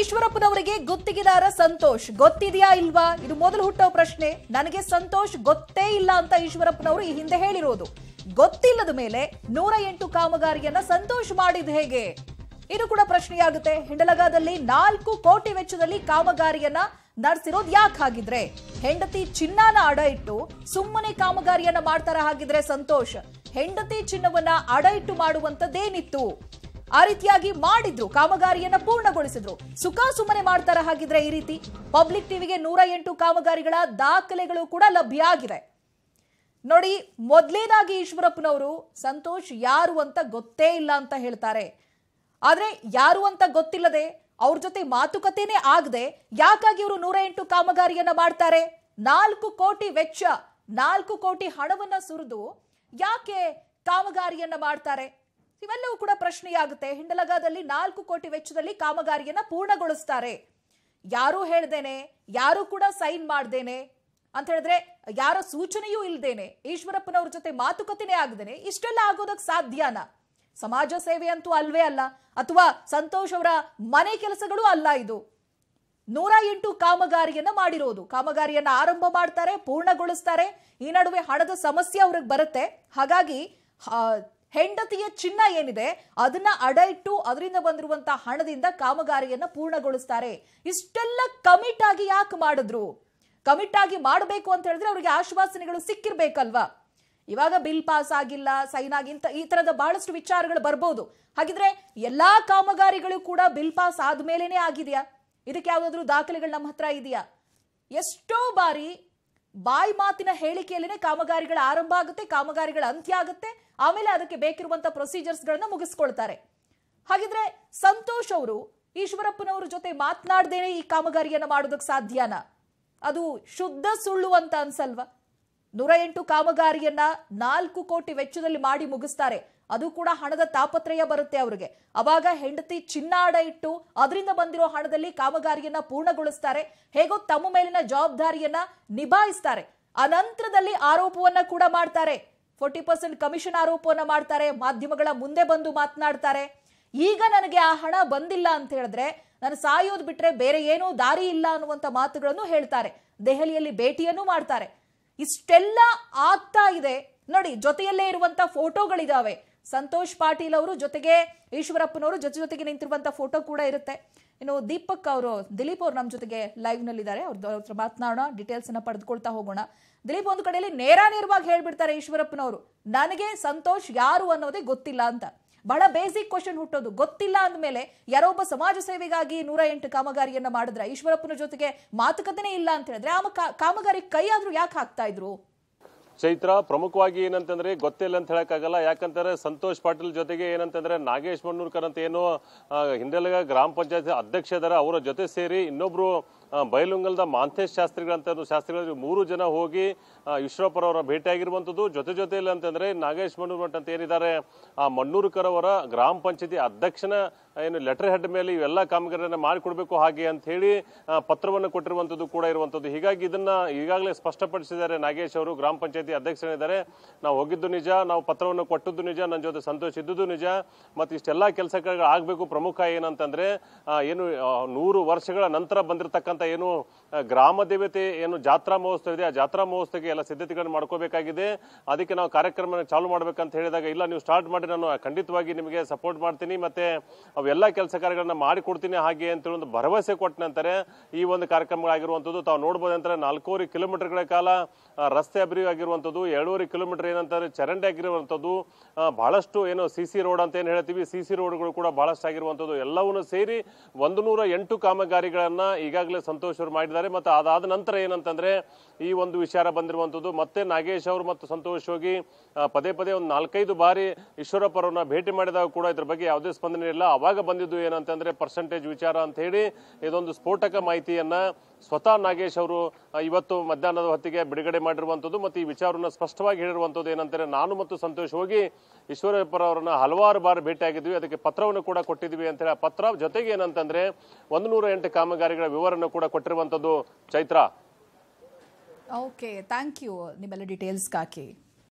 ಈಶ್ವರಪ್ಪನವರಿಗೆ ಗುತ್ತಿಗೆದಾರ ಸಂತೋಷ್ ಗೊತ್ತಿದೆಯಾ ಇಲ್ವಾ ಇದು ಮೊದಲು ಹುಟ್ಟೋ ಪ್ರಶ್ನೆ ನನಗೆ ಸಂತೋಷ್ ಗೊತ್ತೇ ಇಲ್ಲ ಅಂತ ಈಶ್ವರಪ್ಪನವರು ಈ ಹಿಂದೆ ಹೇಳಿರೋದು ಗೊತ್ತಿಲ್ಲದ ಮೇಲೆ ನೂರ ಎಂಟು ಕಾಮಗಾರಿಯನ್ನ ಸಂತೋಷ್ ಮಾಡಿದ ಹೇಗೆ ಇದು ಕೂಡ ಪ್ರಶ್ನೆಯಾಗುತ್ತೆ ಹಿಂಡಲಗಾದಲ್ಲಿ ನಾಲ್ಕು ಕೋಟಿ ವೆಚ್ಚದಲ್ಲಿ ಕಾಮಗಾರಿಯನ್ನ ನಡೆಸಿರೋದು ಯಾಕೆ ಹಾಗಿದ್ರೆ ಹೆಂಡತಿ ಚಿನ್ನಾನ ಅಡ ಇಟ್ಟು ಸುಮ್ಮನೆ ಕಾಮಗಾರಿಯನ್ನ ಮಾಡ್ತಾರ ಹಾಗಿದ್ರೆ ಸಂತೋಷ್ ಹೆಂಡತಿ ಚಿನ್ನವನ್ನ ಅಡ ಇಟ್ಟು ಮಾಡುವಂತದ್ದೇನಿತ್ತು ಆ ರೀತಿಯಾಗಿ ಮಾಡಿದ್ರು ಕಾಮಗಾರಿಯನ್ನ ಪೂರ್ಣಗೊಳಿಸಿದ್ರು ಸುಖ ಸುಮ್ಮನೆ ಮಾಡ್ತಾರ ಹಾಗಿದ್ರೆ ಈ ರೀತಿ ಪಬ್ಲಿಕ್ ಟಿವಿಗೆ ನೂರ ಎಂಟು ಕಾಮಗಾರಿಗಳ ದಾಖಲೆಗಳು ಕೂಡ ಲಭ್ಯ ಆಗಿದೆ ನೋಡಿ ಮೊದಲೇದಾಗಿ ಈಶ್ವರಪ್ಪನವರು ಸಂತೋಷ್ ಯಾರು ಅಂತ ಗೊತ್ತೇ ಇಲ್ಲ ಅಂತ ಹೇಳ್ತಾರೆ ಆದ್ರೆ ಯಾರು ಅಂತ ಗೊತ್ತಿಲ್ಲದೆ ಅವ್ರ ಜೊತೆ ಮಾತುಕತೆನೇ ಆಗದೆ ಯಾಕಾಗಿ ಇವರು ನೂರ ಎಂಟು ಕಾಮಗಾರಿಯನ್ನ ಮಾಡ್ತಾರೆ ನಾಲ್ಕು ಕೋಟಿ ವೆಚ್ಚ ನಾಲ್ಕು ಕೋಟಿ ಹಣವನ್ನ ಸುರಿದು ಯಾಕೆ ಕಾಮಗಾರಿಯನ್ನ ಮಾಡ್ತಾರೆ ಇವೆಲ್ಲವೂ ಕೂಡ ಪ್ರಶ್ನೆಯಾಗುತ್ತೆ ಹಿಂಡಲಗಾದಲ್ಲಿ ನಾಲ್ಕು ಕೋಟಿ ವೆಚ್ಚದಲ್ಲಿ ಕಾಮಗಾರಿಯನ್ನ ಪೂರ್ಣಗೊಳಿಸ್ತಾರೆ ಯಾರು ಹೇಳ್ದೇನೆ ಯಾರು ಕೂಡ ಸೈನ್ ಮಾಡ್ದೇನೆ ಅಂತ ಹೇಳಿದ್ರೆ ಯಾರ ಸೂಚನೆಯೂ ಇಲ್ದೇನೆ ಈಶ್ವರಪ್ಪನವ್ರ ಜೊತೆ ಮಾತುಕತೆನೇ ಆಗದೇನೆ ಇಷ್ಟೆಲ್ಲ ಆಗೋದಕ್ಕೆ ಸಾಧ್ಯನಾ ಸಮಾಜ ಸೇವೆ ಅಂತೂ ಅಲ್ವೇ ಅಲ್ಲ ಅಥವಾ ಸಂತೋಷ್ ಅವರ ಮನೆ ಕೆಲಸಗಳು ಅಲ್ಲ ಇದು ನೂರ ಎಂಟು ಕಾಮಗಾರಿಯನ್ನ ಮಾಡಿರೋದು ಕಾಮಗಾರಿಯನ್ನ ಆರಂಭ ಮಾಡ್ತಾರೆ ಪೂರ್ಣಗೊಳಿಸ್ತಾರೆ ಈ ನಡುವೆ ಹಣದ ಸಮಸ್ಯೆ ಅವ್ರಿಗೆ ಬರುತ್ತೆ ಹಾಗಾಗಿ ಹೆಂಡತಿಯ ಚಿನ್ನ ಏನಿದೆ ಅದನ್ನ ಅಡ ಇಟ್ಟು ಅದರಿಂದ ಬಂದಿರುವಂತ ಹಣದಿಂದ ಕಾಮಗಾರಿಯನ್ನ ಪೂರ್ಣಗೊಳಿಸ್ತಾರೆ ಇಷ್ಟೆಲ್ಲ ಕಮಿಟ್ ಆಗಿ ಯಾಕೆ ಮಾಡಿದ್ರು ಕಮಿಟ್ ಆಗಿ ಮಾಡಬೇಕು ಅಂತ ಹೇಳಿದ್ರೆ ಅವರಿಗೆ ಆಶ್ವಾಸನೆಗಳು ಸಿಕ್ಕಿರ್ಬೇಕಲ್ವಾ ಇವಾಗ ಬಿಲ್ ಪಾಸ್ ಆಗಿಲ್ಲ ಸೈನ್ ಆಗಿ ಈ ತರದ ಬಹಳಷ್ಟು ವಿಚಾರಗಳು ಬರ್ಬೋದು ಹಾಗಿದ್ರೆ ಎಲ್ಲಾ ಕಾಮಗಾರಿಗಳು ಕೂಡ ಬಿಲ್ ಪಾಸ್ ಆದ್ಮೇಲೆನೆ ಆಗಿದೆಯಾ ಇದಕ್ಕೆ ಯಾವುದಾದ್ರೂ ದಾಖಲೆಗಳು ನಮ್ಮ ಹತ್ರ ಇದೆಯಾ ಎಷ್ಟೋ ಬಾರಿ ಬಾಯಿ ಮಾತಿನ ಹೇಳಿಕೆಯಲ್ಲೇನೆ ಕಾಮಗಾರಿಗಳ ಆರಂಭ ಆಗುತ್ತೆ ಕಾಮಗಾರಿಗಳ ಅಂತ್ಯ ಆಗುತ್ತೆ ಆಮೇಲೆ ಅದಕ್ಕೆ ಬೇಕಿರುವಂತ ಪ್ರೊಸೀಜರ್ಸ್ ಗಳನ್ನ ಮುಗಿಸ್ಕೊಳ್ತಾರೆ ಹಾಗಿದ್ರೆ ಸಂತೋಷ್ ಅವರು ಈಶ್ವರಪ್ಪನವರ ಜೊತೆ ಮಾತನಾಡದೇನೆ ಈ ಕಾಮಗಾರಿಯನ್ನು ಮಾಡೋದಕ್ಕೆ ಸಾಧ್ಯನಾ ಅದು ಶುದ್ಧ ಸುಳ್ಳು ಅಂತ ಅನ್ಸಲ್ವಾ ನೂರ ಎಂಟು ಕಾಮಗಾರಿಯನ್ನ ನಾಲ್ಕು ಕೋಟಿ ವೆಚ್ಚದಲ್ಲಿ ಮಾಡಿ ಮುಗಿಸ್ತಾರೆ ಅದು ಕೂಡ ಹಣದ ತಾಪತ್ರಯ ಬರುತ್ತೆ ಅವರಿಗೆ ಅವಾಗ ಹೆಂಡತಿ ಚಿನ್ನ ಅಡ ಇಟ್ಟು ಅದರಿಂದ ಬಂದಿರೋ ಹಣದಲ್ಲಿ ಕಾಮಗಾರಿಯನ್ನ ಪೂರ್ಣಗೊಳಿಸ್ತಾರೆ ಹೇಗೋ ತಮ್ಮ ಮೇಲಿನ ಜವಾಬ್ದಾರಿಯನ್ನ ನಿಭಾಯಿಸ್ತಾರೆ ಅನಂತರದಲ್ಲಿ ಆರೋಪವನ್ನ ಕೂಡ ಮಾಡ್ತಾರೆ ಫೋರ್ಟಿ ಪರ್ಸೆಂಟ್ ಕಮಿಷನ್ ಆರೋಪವನ್ನು ಮಾಡ್ತಾರೆ ಮಾಧ್ಯಮಗಳ ಮುಂದೆ ಬಂದು ಮಾತನಾಡ್ತಾರೆ ಈಗ ನನಗೆ ಆ ಹಣ ಬಂದಿಲ್ಲ ಅಂತ ಹೇಳಿದ್ರೆ ನಾನು ಸಾಯೋದು ಬಿಟ್ರೆ ಬೇರೆ ಏನೂ ದಾರಿ ಇಲ್ಲ ಅನ್ನುವಂಥ ಮಾತುಗಳನ್ನು ಹೇಳ್ತಾರೆ ದೆಹಲಿಯಲ್ಲಿ ಭೇಟಿಯನ್ನು ಮಾಡ್ತಾರೆ ಇಷ್ಟೆಲ್ಲ ಆಗ್ತಾ ಇದೆ ನೋಡಿ ಜೊತೆಯಲ್ಲೇ ಇರುವಂಥ ಫೋಟೋಗಳಿದಾವೆ ಸಂತೋಷ್ ಪಾಟೀಲ್ ಅವರು ಜೊತೆಗೆ ಈಶ್ವರಪ್ಪನವರು ಜೊತೆ ಜೊತೆಗೆ ನಿಂತಿರುವಂತಹ ಫೋಟೋ ಕೂಡ ಇರುತ್ತೆ ಇನ್ನು ದೀಪಕ್ ಅವರು ದಿಲೀಪ್ ಅವರು ನಮ್ಮ ಜೊತೆಗೆ ಲೈವ್ ನಲ್ಲಿದ್ದಾರೆ ಅವ್ರದ್ದು ಮಾತನಾಡೋಣ ಡೀಟೇಲ್ಸ್ ಅನ್ನ ಪಡೆದುಕೊಳ್ತಾ ಹೋಗೋಣ ದಿಲೀಪ್ ಒಂದು ಕಡೆಯಲ್ಲಿ ನೇರ ನೇರವಾಗಿ ಹೇಳ್ಬಿಡ್ತಾರೆ ಈಶ್ವರಪ್ಪನವರು ನನಗೆ ಸಂತೋಷ್ ಯಾರು ಅನ್ನೋದೇ ಗೊತ್ತಿಲ್ಲ ಅಂತ ಬಹಳ ಬೇಸಿಕ್ ಕ್ವಶನ್ ಹುಟ್ಟೋದು ಗೊತ್ತಿಲ್ಲ ಅಂದಮೇಲೆ ಒಬ್ಬ ಸಮಾಜ ಸೇವೆಗಾಗಿ ನೂರ ಎಂಟು ಕಾಮಗಾರಿಯನ್ನ ಮಾಡಿದ್ರೆ ಈಶ್ವರಪ್ಪನ ಜೊತೆಗೆ ಮಾತುಕತೆನೇ ಇಲ್ಲ ಅಂತ ಹೇಳಿದ್ರೆ ಆ ಕಾಮಗಾರಿ ಕೈ ಯಾಕೆ ಹಾಕ್ತಾ ಇದ್ರು ಚೈತ್ರ ಪ್ರಮುಖವಾಗಿ ಏನಂತಂದ್ರೆ ಗೊತ್ತಿಲ್ಲ ಅಂತ ಹೇಳಕ್ಕಾಗಲ್ಲ ಯಾಕಂತಂದ್ರೆ ಸಂತೋಷ್ ಪಾಟೀಲ್ ಜೊತೆಗೆ ಏನಂತಂದ್ರೆ ನಾಗೇಶ್ ಮಣ್ಣೂರ್ಕರ್ ಅಂತ ಏನು ಹಿಂದೆಲಗ ಗ್ರಾಮ ಪಂಚಾಯತ್ ಅಧ್ಯಕ್ಷ ಇದ್ದಾರೆ ಅವರ ಜೊತೆ ಸೇರಿ ಇನ್ನೊಬ್ರು ಬೈಲುಂಗಲ್ದ ಮಾಂತೇಶ್ ಶಾಸ್ತ್ರಿಗಳಂತ ಶಾಸ್ತ್ರಿಗಳ ಮೂರು ಜನ ಹೋಗಿ ವಿಶ್ವಪ್ಪರ್ ಅವರ ಭೇಟಿಯಾಗಿರುವಂಥದ್ದು ಜೊತೆ ಜೊತೆಯಲ್ಲಿ ಅಂತಂದ್ರೆ ನಾಗೇಶ್ ಮಣ್ಣೂರ್ ಮಠ ಅಂತ ಏನಿದ್ದಾರೆ ಆ ಮಣ್ಣೂರ್ಕರ್ ಅವರ ಗ್ರಾಮ ಪಂಚಾಯತಿ ಅಧ್ಯಕ್ಷನ ಏನು ಲೆಟರ್ ಹೆಡ್ ಮೇಲೆ ಇವೆಲ್ಲ ಕಾಮಗಾರಿಯನ್ನು ಮಾಡಿಕೊಡ್ಬೇಕು ಹಾಗೆ ಅಂತ ಹೇಳಿ ಪತ್ರವನ್ನು ಕೊಟ್ಟಿರುವಂಥದ್ದು ಕೂಡ ಇರುವಂಥದ್ದು ಹೀಗಾಗಿ ಇದನ್ನ ಈಗಾಗಲೇ ಸ್ಪಷ್ಟಪಡಿಸಿದ್ದಾರೆ ನಾಗೇಶ್ ಅವರು ಗ್ರಾಮ ಪಂಚಾಯತಿ ಅಧ್ಯಕ್ಷರಿದ್ದಾರೆ ನಾವು ಹೋಗಿದ್ದು ನಿಜ ನಾವು ಪತ್ರವನ್ನು ಕೊಟ್ಟದ್ದು ನಿಜ ನನ್ನ ಜೊತೆ ಸಂತೋಷ ಇದ್ದುದು ನಿಜ ಮತ್ತು ಇಷ್ಟೆಲ್ಲ ಕೆಲಸ ಆಗಬೇಕು ಪ್ರಮುಖ ಏನಂತಂದ್ರೆ ಏನು ನೂರು ವರ್ಷಗಳ ನಂತರ ಬಂದಿರತಕ್ಕಂಥ ಏನು ಗ್ರಾಮ ದೇವತೆ ಏನು ಜಾತ್ರಾ ಮಹೋತ್ಸವ ಇದೆ ಆ ಜಾತ್ರಾ ಮಹೋತ್ಸವಕ್ಕೆ ಎಲ್ಲ ಸಿದ್ಧತೆಗಳನ್ನು ಮಾಡ್ಕೋಬೇಕಾಗಿದೆ ಅದಕ್ಕೆ ನಾವು ಕಾರ್ಯಕ್ರಮ ಚಾಲು ಮಾಡಬೇಕಂತ ಹೇಳಿದಾಗ ಇಲ್ಲ ನೀವು ಸ್ಟಾರ್ಟ್ ಮಾಡಿ ನಾನು ಖಂಡಿತವಾಗಿ ನಿಮಗೆ ಸಪೋರ್ಟ್ ಮಾಡ್ತೀನಿ ಮತ್ತೆ ಅವೆಲ್ಲ ಕೆಲಸ ಕಾರ್ಯಗಳನ್ನ ಮಾಡಿಕೊಡ್ತೀನಿ ಹಾಗೆ ಅಂತೇಳಿ ಒಂದು ಭರವಸೆ ಕೊಟ್ಟ ನಂತರ ಈ ಒಂದು ಕಾರ್ಯಕ್ರಮಗಳಾಗಿರುವಂಥದ್ದು ತಾವು ನೋಡ್ಬೋದು ಅಂತಾರೆ ನಾಲ್ಕೂವರೆ ಕಿಲೋಮೀಟರ್ಗಳ ಕಾಲ ರಸ್ತೆ ಅಭಿವೃದ್ಧಿ ಆಗಿರುವಂಥದ್ದು ಎರಡೂವರೆ ಕಿಲೋಮೀಟರ್ ಏನಂತಾರೆ ಚರಂಡಿ ಆಗಿರುವಂಥದ್ದು ಬಹಳಷ್ಟು ಏನು ಸಿ ಸಿ ರೋಡ್ ಅಂತ ಏನು ಹೇಳ್ತೀವಿ ಸಿ ಸಿ ರೋಡ್ಗಳು ಕೂಡ ಬಹಳಷ್ಟು ಆಗಿರುವಂಥದ್ದು ಎಲ್ಲವನ್ನೂ ಸೇರಿ ಒಂದು ನೂರ ಎಂಟು ಕಾಮಗಾರಿಗಳನ್ನು ಈಗಾಗಲೇ ಅವರು ಮಾಡಿದ್ದಾರೆ ಮತ್ತು ಅದಾದ ನಂತರ ಏನಂತಂದರೆ ಈ ಒಂದು ವಿಚಾರ ಬಂದಿರುವಂಥದ್ದು ಮತ್ತೆ ನಾಗೇಶ್ ಅವರು ಮತ್ತು ಸಂತೋಷ್ ಹೋಗಿ ಪದೇ ಪದೇ ಒಂದು ನಾಲ್ಕೈದು ಬಾರಿ ಈಶ್ವರಪ್ಪ ಅವರನ್ನ ಭೇಟಿ ಮಾಡಿದಾಗ ಕೂಡ ಇದ್ರ ಬಗ್ಗೆ ಯಾವುದೇ ಸ್ಪಂದನೆ ಇಲ್ಲ ಅವಾಗ ಬಂದಿದ್ದು ಏನಂತಂದ್ರೆ ಪರ್ಸೆಂಟೇಜ್ ವಿಚಾರ ಅಂತ ಹೇಳಿ ಇದೊಂದು ಸ್ಫೋಟಕ ಮಾಹಿತಿಯನ್ನ ಸ್ವತಃ ನಾಗೇಶ್ ಅವರು ಇವತ್ತು ಮಧ್ಯಾಹ್ನದ ಹೊತ್ತಿಗೆ ಬಿಡುಗಡೆ ಮಾಡಿರುವಂಥದ್ದು ಮತ್ತು ಈ ವಿಚಾರವನ್ನು ಸ್ಪಷ್ಟವಾಗಿ ಹೇಳಿರುವಂಥದ್ದು ಏನಂತಾರೆ ನಾನು ಮತ್ತು ಸಂತೋಷ್ ಹೋಗಿ ಈಶ್ವರಪ್ಪರ ಅವರನ್ನ ಹಲವಾರು ಬಾರಿ ಭೇಟಿಯಾಗಿದ್ವಿ ಅದಕ್ಕೆ ಪತ್ರವನ್ನು ಕೂಡ ಕೊಟ್ಟಿದ್ವಿ ಅಂತ ಹೇಳಿ ಆ ಪತ್ರ ಜೊತೆಗೆ ಏನಂತಂದ್ರೆ ಒಂದು ನೂರ ಎಂಟು ಕಾಮಗಾರಿಗಳ ವಿವರನ್ನು ಕೂಡ ಕೊಟ್ಟಿರುವಂಥದ್ದು ಚೈತ್ರ ಓಕೆ ಥ್ಯಾಂಕ್ ಯು ನಿಮ್ಮೆಲ್ಲ ಡೀಟೇಲ್ಸ್ಗಾಕಿ